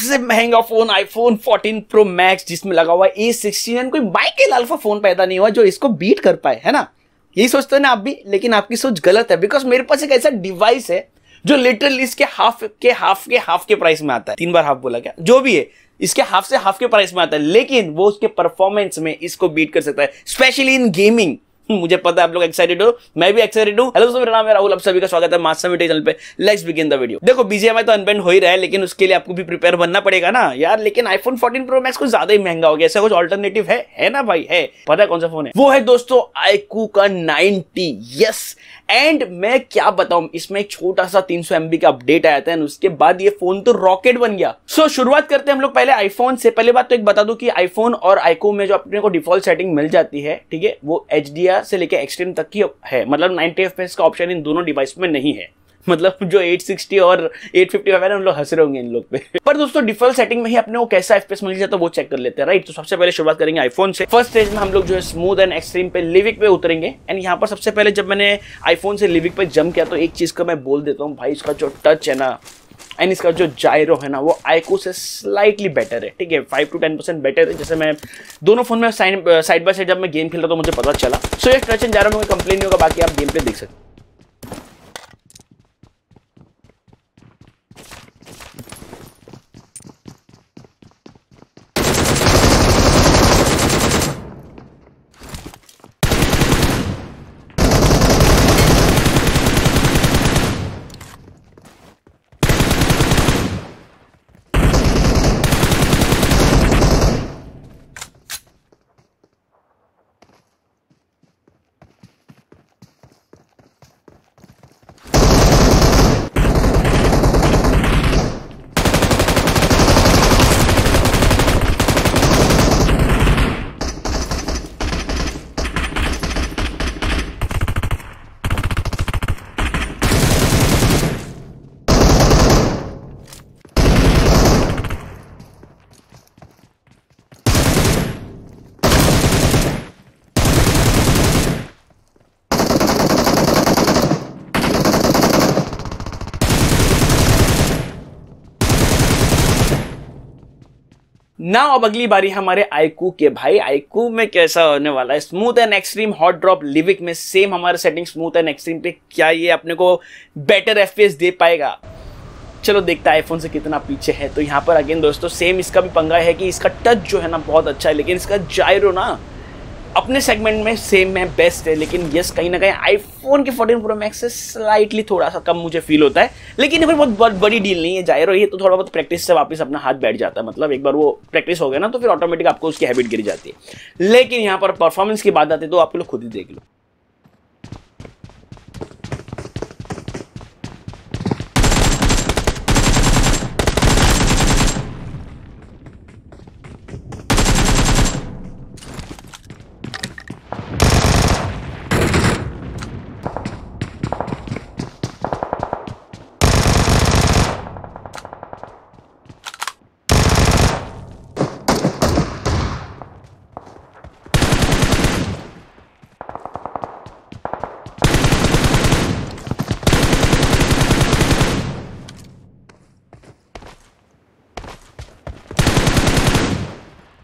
सबसे महंगा phone iPhone 14 pro max जिसमें लगा हुआ ए नाइन कोई माइकल अल्फा फोन पैदा नहीं हुआ जो इसको बीट कर पाए है ना यही सोचते हो ना आप भी लेकिन आपकी सोच गलत है बिकॉज मेरे पास एक ऐसा डिवाइस है जो लिटरली इसके हाफ के हाफ के हाफ के प्राइस में आता है तीन बार हाफ बोला क्या जो भी है इसके हाफ से हाफ के प्राइस में आता है लेकिन वो उसके परफॉर्मेंस में इसको बीट कर सकता है स्पेशली इन गेमिंग मुझे पता है आप लोग एक्साइटेड हो मैं भी एक्साइटेड हूँ हेलो दोस्तों मेरा नाम है राहुल आप सभी का स्वागत है मास्टर मीटर चैनल पे लेट्स बिगिन द वीडियो देखो बीजेएमआई तो अनबेंड हो ही रहा है लेकिन उसके लिए आपको भी प्रिपेयर बनना पड़ेगा ना यार लेकिन आईफोन फोर्टीन प्रो मैक्स कुछ ज्यादा ही महंगा हो गया ऐसा कुछ ऑल्टरनेटिव है है ना भाई है पता है कौन सा फोन है वो है दोस्तों आईकू का नाइनटी यस एंड मैं क्या बताऊं इसमें एक छोटा सा तीन सौ एमबी का अपडेट आया था उसके बाद ये फोन तो रॉकेट बन गया सो so, शुरुआत करते हैं हम लोग पहले आईफोन से पहले बात तो एक बता दू कि आईफोन और आईको में जो अपने को डिफॉल्ट सेटिंग मिल जाती है ठीक है वो एच डी आर से लेकर एक्सट्रीम तक की है मतलब नाइनटी एफ का ऑप्शन इन दोनों डिवाइस में नहीं है मतलब जो 860 और 855 है ना उन लोग हंस रहे होंगे इन लोग पे पर दोस्तों डिफॉल्ट सेटिंग में ही अपने वो कैसा एफपीएस मिल जाता है वो चेक कर लेते हैं राइट तो सबसे पहले शुरुआत करेंगे आईफोन से फर्स्ट स्टेज में हम लोग जो है स्मूथ एंड एक्सट्रीम पे लिविक पे उतरेंगे एंड यहाँ पर सबसे पहले जब मैंने आईफोन से लिविक पे जम किया तो एक चीज का मैं बोल देता हूँ भाई इसका जो टच है ना एंड इसका जो जायरो है ना वो आईको से स्लाइटली बेटर है ठीक है five to ten percent better है जैसे मैं दोनों फोन में साइड बाय साइड जब मैं गेम खेल रहा तो मुझे पता चला सो so, ये टच एंड जायरो में कंप्लेन नहीं होगा बाकी आप गेम पे देख सकते ना अब अगली बारी हमारे आईकू के भाई आईकू में कैसा होने वाला है smooth and extreme hot drop Livik में सेम हमारे सेटिंग स्मूथ एंड एक्सट्रीम पे क्या ये अपने को बेटर एफ दे पाएगा चलो देखता है आईफोन से कितना पीछे है तो यहाँ पर अगेन दोस्तों सेम इसका भी पंगा है कि इसका टच जो है ना बहुत अच्छा है लेकिन इसका जायरो ना अपने सेगमेंट में सेम है बेस्ट है लेकिन यस कहीं ना कहीं आईफोन के फोर्टीन प्रो मैक्स से स्लाइटली थोड़ा सा कम मुझे फील होता है लेकिन ये बहुत बहुत बड़ी डील नहीं है जाहिर हो ये तो थोड़ा बहुत प्रैक्टिस से वापस अपना हाथ बैठ जाता है मतलब एक बार वो प्रैक्टिस हो गया ना तो फिर ऑटोमेटिक आपको उसकी हैबिट गिर जाती है लेकिन यहाँ पर परफॉर्मेंस की बात आती है तो आप लोग खुद ही देख लो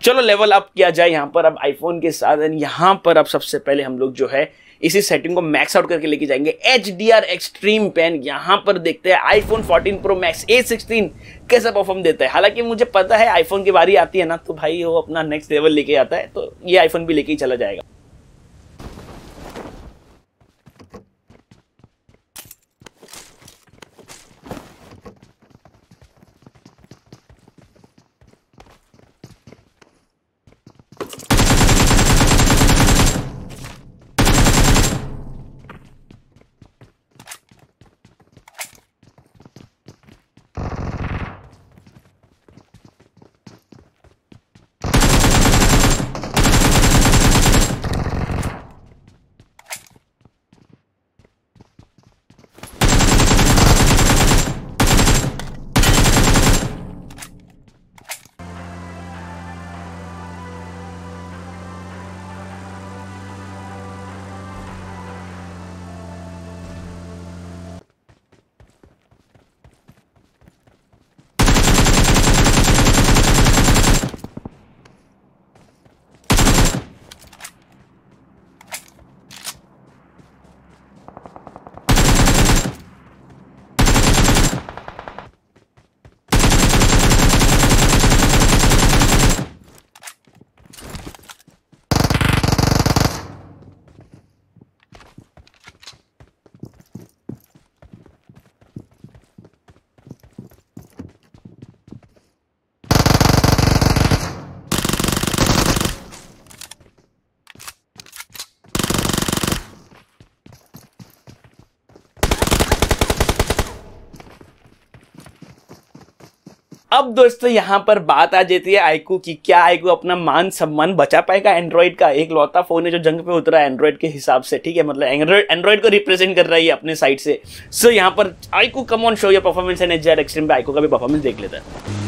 चलो लेवल अप किया जाए यहाँ पर अब आईफोन के साथ यहाँ पर अब सबसे पहले हम लोग जो है इसी सेटिंग को मैक्स आउट करके लेके जाएंगे एच डी आर एक्सट्रीम पेन यहाँ पर देखते हैं iPhone 14 pro max A sixteen कैसा परफॉर्म देता है हालांकि मुझे पता है आईफोन की बारी आती है ना तो भाई वो अपना नेक्स्ट लेवल लेके आता है तो ये आईफोन भी लेके ही चला जाएगा अब दोस्तों यहाँ पर बात आ जाती है आईकू की क्या आईकू अपना मान सम्मान बचा पाएगा एंड्रॉइड का एक लौता फोन है जो जंग पे उतरा है एंड्रॉइड के हिसाब से ठीक है मतलब एंड्रॉइड को रिप्रेजेंट कर रहा है अपने साइड से सो so, यहाँ पर आईकू कम ऑन शो या परफॉर्मेंस है एक्सट्रीम पे आईकू का भी परफॉर्मेंस देख लेता है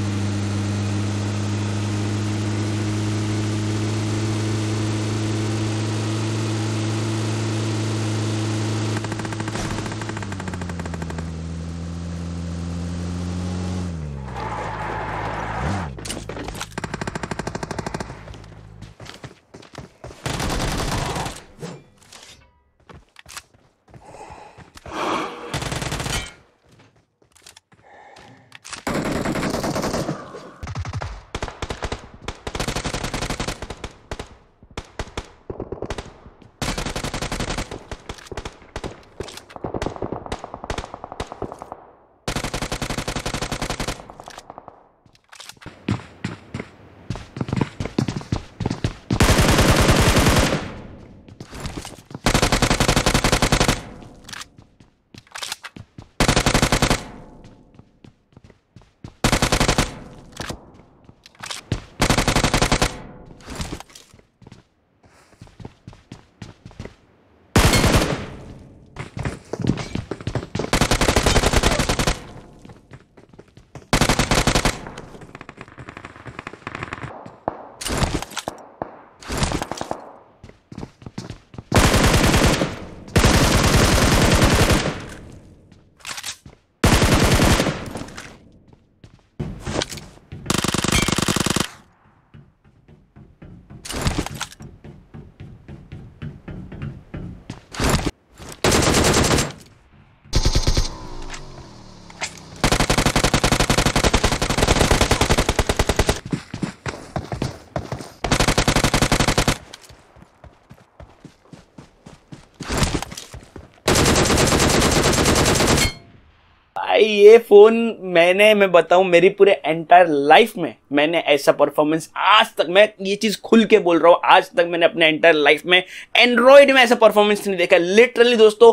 ये फोन मैंने मैं बताऊं मेरी पूरे एंटायर लाइफ में मैंने ऐसा परफॉर्मेंस आज तक मैं ये चीज खुल के बोल रहा हूं आज तक मैंने अपने एंटायर लाइफ में एंड्रॉयड में ऐसा परफॉर्मेंस नहीं देखा लिटरली दोस्तों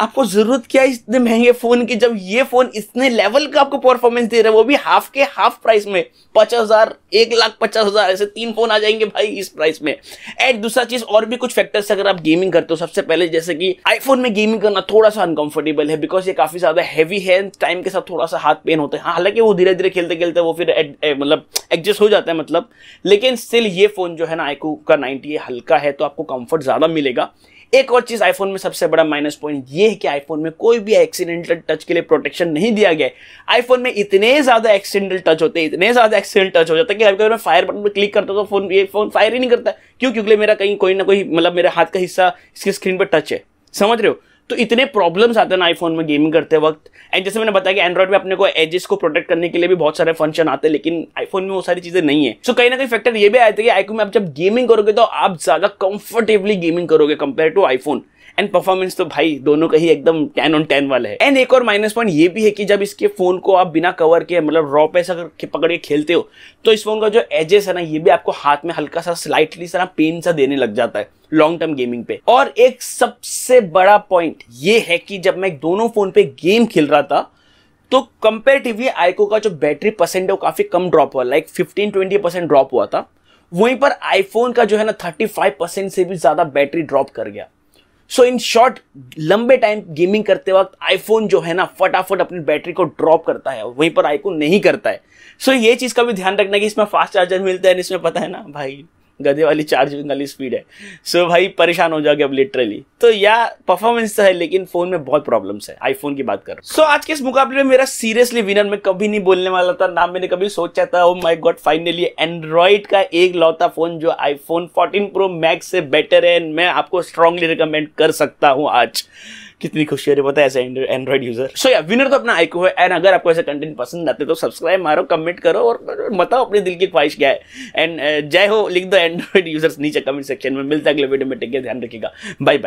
आपको जरूरत क्या है इतने महंगे फोन की जब ये फोन इतने लेवल का आपको परफॉर्मेंस दे रहा है वो भी हाफ के हाफ प्राइस में पचास हजार एक लाख पचास हजार ऐसे तीन फोन आ जाएंगे भाई इस प्राइस में एंड दूसरा चीज और भी कुछ फैक्टर्स अगर आप गेमिंग करते हो सबसे पहले जैसे कि आईफोन में गेमिंग करना थोड़ा सा अनकंफर्टेबल है बिकॉज ये काफी ज्यादा हैवी है टाइम के साथ थोड़ा सा हाथ पेन होता है हालांकि वो धीरे धीरे खेलते खेलते वो फिर eh, मतलब एडजस्ट हो जाता है मतलब लेकिन स्टिल ये फोन जो है ना आईकू का नाइनटी हल्का है तो आपको कंफर्ट ज्यादा मिलेगा एक और चीज़ आईफोन में सबसे बड़ा माइनस पॉइंट ये है कि आईफोन में कोई भी एक्सीडेंटल टच के लिए प्रोटेक्शन नहीं दिया गया आईफोन में इतने ज़्यादा एक्सीडेंटल टच होते हैं इतने ज़्यादा एक्सीडेंट टच हो जाता है कि अगर मैं फायर बटन पर क्लिक करता तो फोन ये फोन फायर ही नहीं करता क्यों क्योंकि मेरा कहीं कोई ना कोई मतलब मेरे हाथ का हिस्सा इसकी स्क्रीन पर टच है समझ रहे हो तो इतने प्रॉब्लम्स आते हैं आईफोन में गेमिंग करते वक्त एंड जैसे मैंने बताया कि एंड्रॉइड में अपने को एजेस को प्रोटेक्ट करने के लिए भी बहुत सारे फंक्शन आते हैं लेकिन आईफोन में वो सारी चीजें नहीं है सो कहीं ना कहीं फैक्टर ये भी आए थे कि आईफोन में आप जब गेमिंग करोगे तो आप ज्यादा कंफर्टेबली गेमिंग करोगे compare to iPhone and performance तो भाई दोनों का ही एकदम टेन ऑन टेन वाला है एंड एक और माइनस पॉइंट ये भी है कि जब इसके फोन को आप बिना कवर के मतलब रॉ पे पकड़ के खेलते हो तो इस फोन का जो एजेस है ना ये भी आपको हाथ में हल्का सा स्लाइटली सा पेन सा देने लग जाता है लॉन्ग टर्म गेमिंग पे और एक सबसे बड़ा पॉइंट ये है कि जब मैं दोनों फोन पे गेम खेल रहा था तो कंपेरेटिवली आईको का जो बैटरी परसेंट है वो काफी कम ड्रॉप हुआ like fifteen twenty percent drop हुआ था वहीं पर आईफोन का जो है ना थर्टी फाइव परसेंट से भी ज्यादा बैटरी ड्रॉप कर गया सो इन शॉर्ट लंबे टाइम गेमिंग करते वक्त आईफोन जो है ना फटाफट अपनी बैटरी को ड्रॉप करता है वहीं पर आईकोन नहीं करता है सो so, ये चीज़ का भी ध्यान रखना कि इसमें फास्ट चार्जर मिलता है इसमें पता है ना भाई गधे वाली चार्जिंग वाली स्पीड है सो so भाई परेशान हो जाओगे अब लिटरली तो या परफॉर्मेंस तो है लेकिन फोन में बहुत प्रॉब्लम्स है आईफोन की बात कर सो so, आज के इस मुकाबले में मेरा सीरियसली विनर मैं कभी नहीं बोलने वाला था ना मैंने कभी सोचा था oh my god finally android का एक लौता फोन जो आईफोन फोर्टीन प्रो मैक्स से बेटर है मैं आपको स्ट्रांगली रिकमेंड कर सकता हूँ आज कितनी खुशी हो रही पता है ऐसे एंड्रॉइड यूजर सो या विनर तो अपना आईको है एंड अगर आपको ऐसा कंटेंट पसंद आते तो सब्सक्राइब मारो कमेंट करो और बताओ अपने दिल की ख्वाहिश क्या है एंड uh, जय हो लिख दो एंड्रॉइड यूजर्स नीचे कमेंट सेक्शन में मिलता है अगले वीडियो में टेक ध्यान रखिएगा बाय बाय